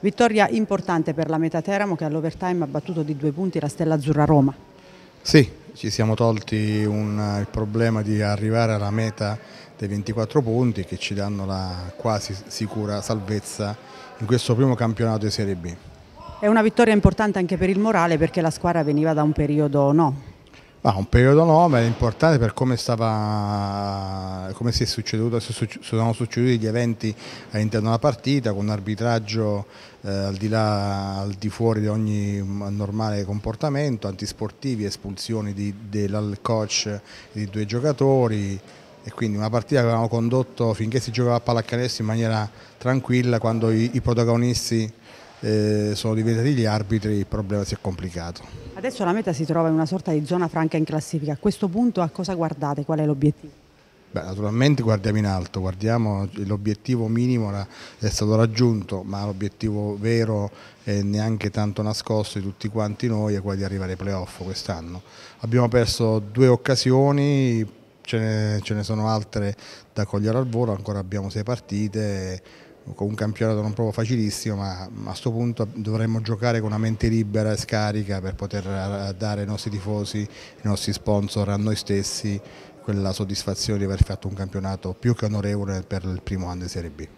Vittoria importante per la metà Teramo che all'overtime ha battuto di due punti la Stella Azzurra Roma. Sì, ci siamo tolti un, eh, il problema di arrivare alla meta dei 24 punti che ci danno la quasi sicura salvezza in questo primo campionato di Serie B. È una vittoria importante anche per il morale perché la squadra veniva da un periodo no, Ah, un periodo no, ma è importante per come, stava, come si succeduto, sono succeduti gli eventi all'interno della partita, con un arbitraggio eh, al, di là, al di fuori di ogni mm, normale comportamento, antisportivi, espulsioni di, del coach di due giocatori, e quindi una partita che avevamo condotto finché si giocava a pallacanestro in maniera tranquilla quando i, i protagonisti eh, sono diventati gli arbitri, il problema si è complicato. Adesso la meta si trova in una sorta di zona franca in classifica, a questo punto a cosa guardate, qual è l'obiettivo? Beh, naturalmente guardiamo in alto, guardiamo l'obiettivo minimo è stato raggiunto, ma l'obiettivo vero e neanche tanto nascosto di tutti quanti noi è quello di arrivare ai playoff quest'anno. Abbiamo perso due occasioni, ce ne, ce ne sono altre da cogliere al volo, ancora abbiamo sei partite con un campionato non proprio facilissimo, ma a questo punto dovremmo giocare con una mente libera e scarica per poter dare ai nostri tifosi, ai nostri sponsor, a noi stessi quella soddisfazione di aver fatto un campionato più che onorevole per il primo anno di Serie B.